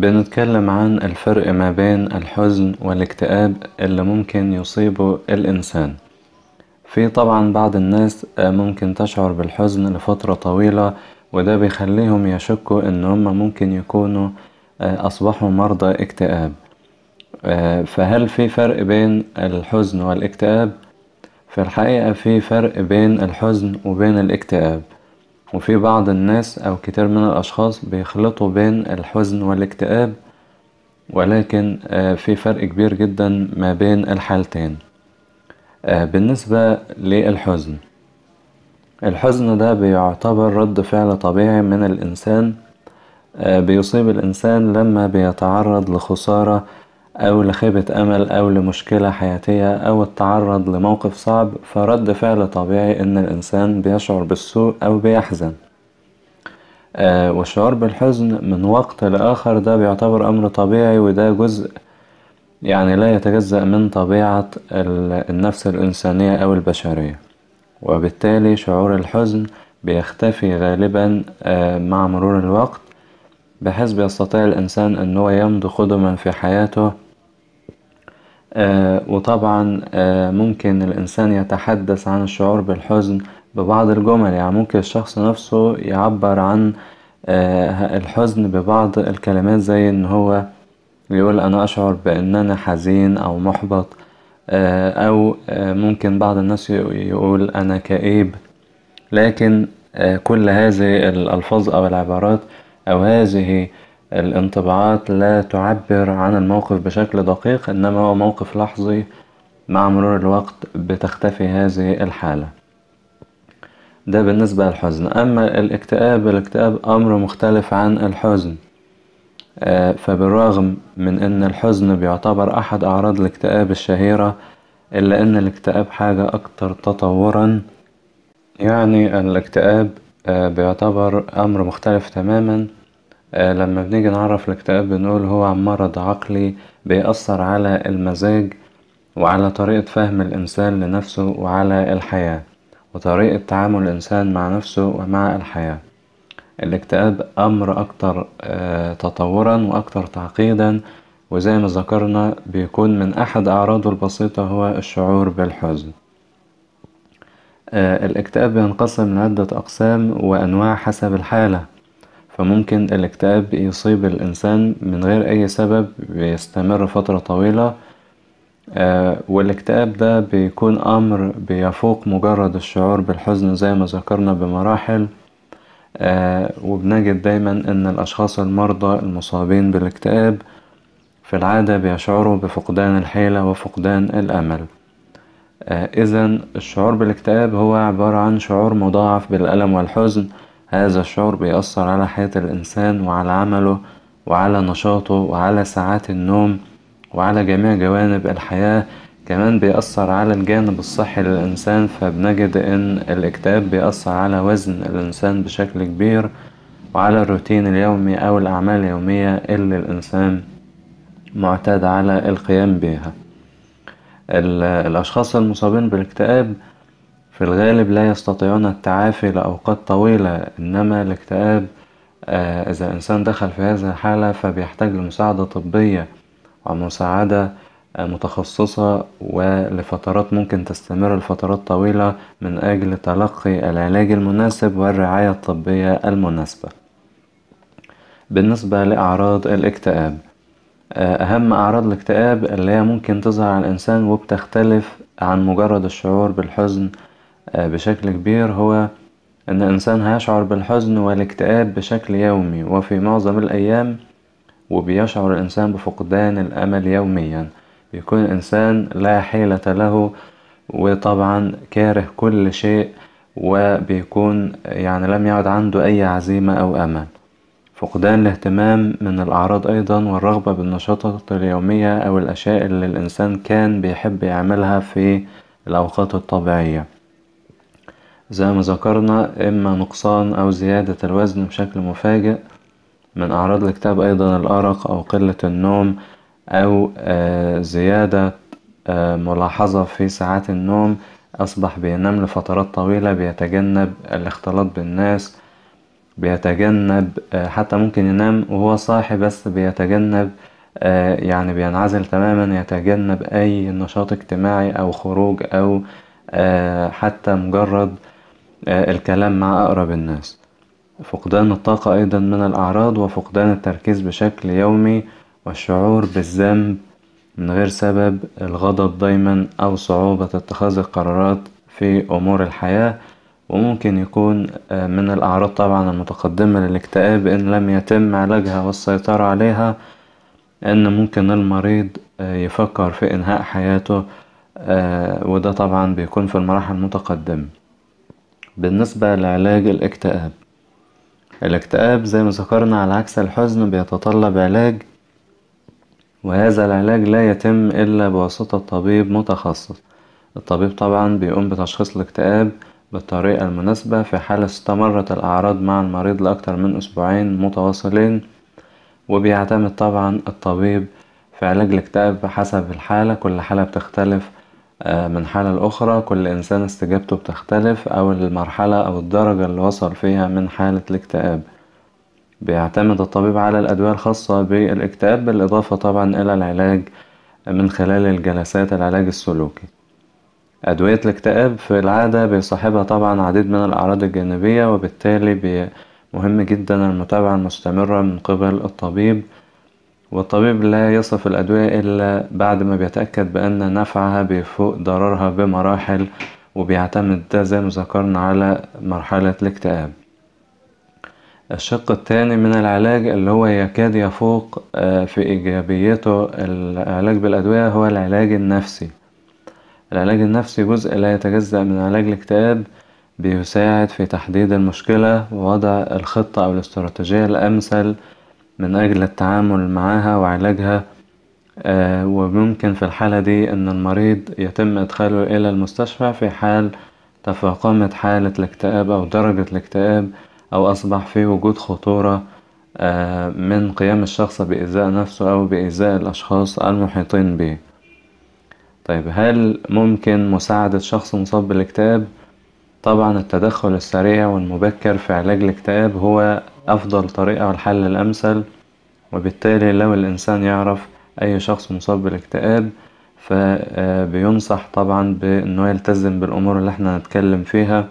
بنتكلم عن الفرق ما بين الحزن والاكتئاب اللي ممكن يصيبه الإنسان في طبعا بعض الناس آه، ممكن تشعر بالحزن لفترة طويلة وده بيخليهم يشكوا إن هما ممكن يكونوا آه، أصبحوا مرضى اكتئاب آه، فهل في فرق بين الحزن والاكتئاب؟ في الحقيقة في فرق بين الحزن وبين الاكتئاب وفي بعض الناس أو كتير من الأشخاص بيخلطوا بين الحزن والاكتئاب ولكن آه، في فرق كبير جدا ما بين الحالتين آه، بالنسبة للحزن الحزن ده بيعتبر رد فعل طبيعي من الإنسان آه، بيصيب الإنسان لما بيتعرض لخسارة أو لخيبة أمل أو لمشكلة حياتية أو التعرض لموقف صعب فرد فعل طبيعي إن الإنسان بيشعر بالسوء أو بيحزن آه والشعور بالحزن من وقت لآخر ده بيعتبر أمر طبيعي وده جزء يعني لا يتجزأ من طبيعة النفس الإنسانية أو البشرية وبالتالي شعور الحزن بيختفي غالبا آه مع مرور الوقت بحيث بيستطيع الإنسان أن هو يمضي قدما في حياته آه، وطبعا آه، ممكن الإنسان يتحدث عن الشعور بالحزن ببعض الجمل يعني ممكن الشخص نفسه يعبر عن آه، الحزن ببعض الكلمات زي إن هو يقول أنا أشعر بان انا حزين أو محبط أو ممكن بعض الناس يقول أنا كئيب لكن كل هذه الألفاظ أو العبارات أو هذه الانطباعات لا تعبر عن الموقف بشكل دقيق إنما هو موقف لحظي مع مرور الوقت بتختفي هذه الحالة ده بالنسبة للحزن أما الاكتئاب الاكتئاب أمر مختلف عن الحزن آه، فبالرغم من أن الحزن بيعتبر أحد أعراض الاكتئاب الشهيرة إلا أن الاكتئاب حاجة أكتر تطورا يعني الاكتئاب آه، بيعتبر أمر مختلف تماما آه، لما بنيجي نعرف الاكتئاب بنقول هو مرض عقلي بيأثر على المزاج وعلى طريقة فهم الإنسان لنفسه وعلى الحياة وطريقة تعامل الإنسان مع نفسه ومع الحياة الاكتئاب أمر أكتر آه، تطورا وأكتر تعقيدا وزي ما ذكرنا بيكون من أحد أعراضه البسيطة هو الشعور بالحزن آه، الاكتئاب بينقسم لعدة أقسام وأنواع حسب الحالة فممكن الاكتئاب يصيب الإنسان من غير أي سبب بيستمر فترة طويلة آه، والاكتئاب ده بيكون أمر بيفوق مجرد الشعور بالحزن زي ما ذكرنا بمراحل آه، وبنجد دايما أن الأشخاص المرضى المصابين بالاكتئاب في العادة بيشعروا بفقدان الحيلة وفقدان الأمل آه، إذا الشعور بالاكتئاب هو عبارة عن شعور مضاعف بالألم والحزن هذا الشعور بيأثر على حياة الإنسان وعلى عمله وعلى نشاطه وعلى ساعات النوم وعلى جميع جوانب الحياة كمان بيأثر على الجانب الصحي للإنسان فبنجد إن الاكتئاب بيأثر على وزن الإنسان بشكل كبير وعلى الروتين اليومي أو الأعمال اليومية اللي الإنسان معتاد على القيام بيها الأشخاص المصابين بالاكتئاب في الغالب لا يستطيعون التعافي لأوقات طويلة إنما الاكتئاب آه، إذا الإنسان دخل في هذه الحالة فبيحتاج لمساعدة طبية ومساعدة آه، متخصصة ولفترات ممكن تستمر لفترات طويلة من أجل تلقي العلاج المناسب والرعاية الطبية المناسبة بالنسبة لأعراض الاكتئاب آه، أهم أعراض الاكتئاب اللي هي ممكن تظهر على الإنسان وبتختلف عن مجرد الشعور بالحزن آه، بشكل كبير هو أن الإنسان هيشعر بالحزن والاكتئاب بشكل يومي وفي معظم الأيام وبيشعر الإنسان بفقدان الأمل يوميا بيكون الإنسان لا حيلة له وطبعا كاره كل شيء وبيكون يعني لم يعد عنده أي عزيمة أو أمل فقدان الاهتمام من الأعراض أيضا والرغبة بالنشاطات اليومية أو الأشياء اللي الإنسان كان بيحب يعملها في الأوقات الطبيعية زي ما ذكرنا إما نقصان أو زيادة الوزن بشكل مفاجئ من أعراض الاكتئاب أيضا الأرق أو قلة النوم أو آه، زيادة آه، ملاحظة في ساعات النوم أصبح بينام لفترات طويلة بيتجنب الاختلاط بالناس بيتجنب آه، حتى ممكن ينام وهو صاحي بس بيتجنب يعني بينعزل تماما يتجنب أي نشاط اجتماعي أو خروج أو حتى مجرد آه، الكلام مع أقرب الناس فقدان الطاقة أيضا من الأعراض وفقدان التركيز بشكل يومي والشعور بالذنب من غير سبب الغضب دايما أو صعوبة اتخاذ القرارات في أمور الحياة وممكن يكون آه، من الأعراض طبعا المتقدمة للاكتئاب إن لم يتم علاجها والسيطرة عليها إن ممكن المريض آه، يفكر في إنهاء حياته وده طبعا بيكون في المراحل المتقدمة بالنسبة لعلاج الاكتئاب الاكتئاب زي ما ذكرنا على عكس الحزن بيتطلب علاج وهذا العلاج لا يتم إلا بواسطة طبيب متخصص الطبيب طبعا بيقوم بتشخيص الاكتئاب بالطريقة المناسبة في حال استمرت الأعراض مع المريض لأكثر من أسبوعين متواصلين وبيعتمد طبعا الطبيب في علاج الاكتئاب حسب الحالة كل حالة بتختلف آه، من حالة لأخرى كل إنسان استجابته بتختلف أو المرحلة أو الدرجة اللي وصل فيها من حالة الاكتئاب بيعتمد الطبيب على الأدوية الخاصة بالاكتئاب بالإضافة طبعا إلى العلاج من خلال الجلسات العلاج السلوكي أدوية الاكتئاب في العادة بيصاحبها طبعا عديد من الأعراض الجانبية وبالتالي مهم جدا المتابعة المستمرة من قبل الطبيب والطبيب لا يصف الأدوية إلا بعد ما بيتأكد بأن نفعها بيفوق ضررها بمراحل وبيعتمد ده زي ما ذكرنا على مرحلة الاكتئاب الشق الثاني من العلاج اللي هو يكاد يفوق آه، في إيجابيته العلاج بالأدوية هو العلاج النفسي العلاج النفسي جزء لا يتجزأ من علاج الاكتئاب بيساعد في تحديد المشكلة ووضع الخطة أو الاستراتيجية الأمثل من أجل التعامل معها وعلاجها آه، وممكن في الحالة دي أن المريض يتم إدخاله إلى المستشفى في حال تفاقمت حالة الاكتئاب أو درجة الاكتئاب أو أصبح في وجود خطورة آه، من قيام الشخص بإيذاء نفسه أو بإيذاء الأشخاص المحيطين به طيب هل ممكن مساعدة شخص مصاب بالاكتئاب؟ طبعا التدخل السريع والمبكر في علاج الاكتئاب هو أفضل طريقة والحل الأمثل وبالتالي لو الإنسان يعرف أي شخص مصاب بالاكتئاب فبينصح آه، طبعا بأنه يلتزم بالأمور اللي احنا هنتكلم فيها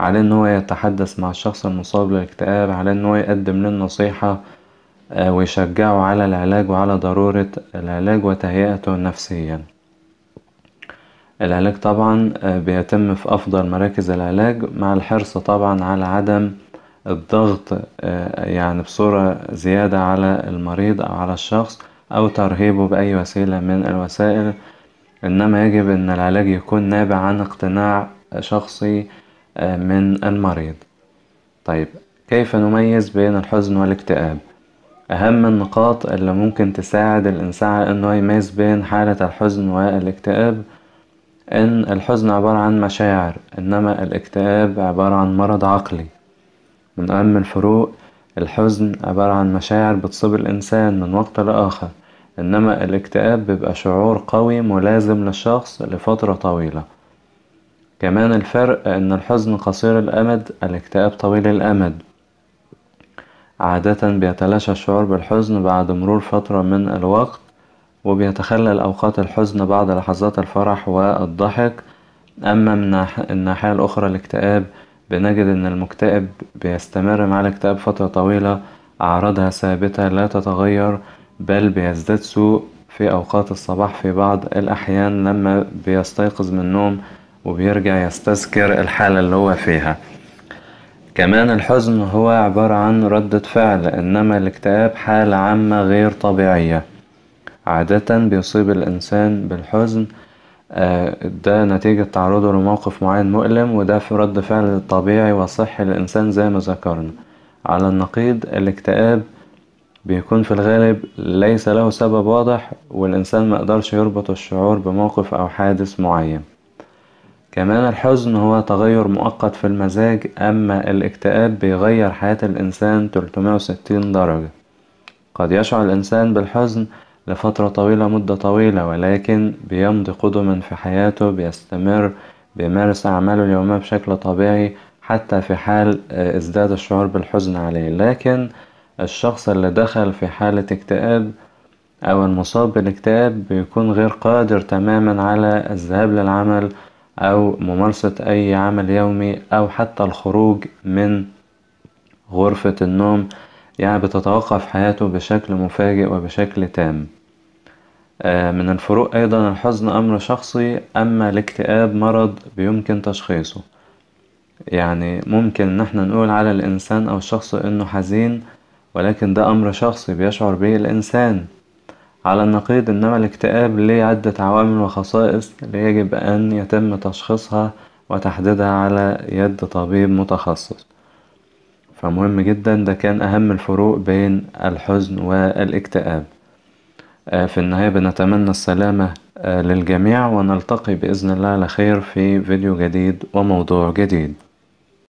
على ان هو يتحدث مع الشخص المصاب بالاكتئاب على ان هو يقدم له النصيحة آه، ويشجعه على العلاج وعلى ضرورة العلاج وتهيئته نفسيا العلاج طبعا آه، بيتم في أفضل مراكز العلاج مع الحرص طبعا على عدم الضغط آه، يعني بصورة زيادة على المريض أو على الشخص أو ترهيبه بأي وسيلة من الوسائل إنما يجب أن العلاج يكون نابع عن اقتناع شخصي آه، من المريض طيب كيف نميز بين الحزن والاكتئاب أهم النقاط اللي ممكن تساعد الإنسان على إنه يميز بين حالة الحزن والاكتئاب إن الحزن عبارة عن مشاعر إنما الاكتئاب عبارة عن مرض عقلي من أهم الفروق الحزن عبارة عن مشاعر بتصيب الإنسان من وقت لآخر إنما الاكتئاب بيبقى شعور قوي ملازم للشخص لفترة طويلة كمان الفرق إن الحزن قصير الأمد الاكتئاب طويل الأمد عادة بيتلاشى الشعور بالحزن بعد مرور فترة من الوقت وبيتخلى الأوقات الحزن بعد لحظات الفرح والضحك أما من الناحية الأخرى الاكتئاب بنجد إن المكتئب بيستمر مع الاكتئاب فترة طويلة أعراضها ثابتة لا تتغير بل بيزداد سوء في أوقات الصباح في بعض الأحيان لما بيستيقظ من النوم وبيرجع يستذكر الحالة اللي هو فيها كمان الحزن هو عبارة عن ردة فعل إنما الاكتئاب حالة عامة غير طبيعية عادة بيصيب الإنسان بالحزن آه، ده نتيجة تعرضه لموقف معين مؤلم وده في رد فعل طبيعي وصحي للإنسان زي ما ذكرنا على النقيض الاكتئاب بيكون في الغالب ليس له سبب واضح والإنسان مقدرش يربط الشعور بموقف أو حادث معين كمان الحزن هو تغير مؤقت في المزاج أما الاكتئاب بيغير حياة الإنسان 360 درجة قد يشعر الإنسان بالحزن لفترة طويلة مدة طويلة ولكن بيمضي قدما في حياته بيستمر بيمارس أعماله اليومية بشكل طبيعي حتى في حال آه، ازداد الشعور بالحزن عليه لكن الشخص اللي دخل في حالة اكتئاب أو المصاب بالاكتئاب بيكون غير قادر تماما على الذهاب للعمل أو ممارسة أي عمل يومي أو حتى الخروج من غرفة النوم يعني بتتوقف حياته بشكل مفاجئ وبشكل تام آه، من الفروق أيضا الحزن أمر شخصي أما الاكتئاب مرض بيمكن تشخيصه يعني ممكن إن احنا نقول على الإنسان أو الشخص إنه حزين ولكن ده أمر شخصي بيشعر به الإنسان على النقيض إنما الاكتئاب ليه عدة عوامل وخصائص يجب أن يتم تشخيصها وتحديدها على يد طبيب متخصص فمهم جدا ده كان أهم الفروق بين الحزن والاكتئاب آه، في النهاية بنتمنى السلامة آه، للجميع ونلتقي بإذن الله على خير في فيديو جديد وموضوع جديد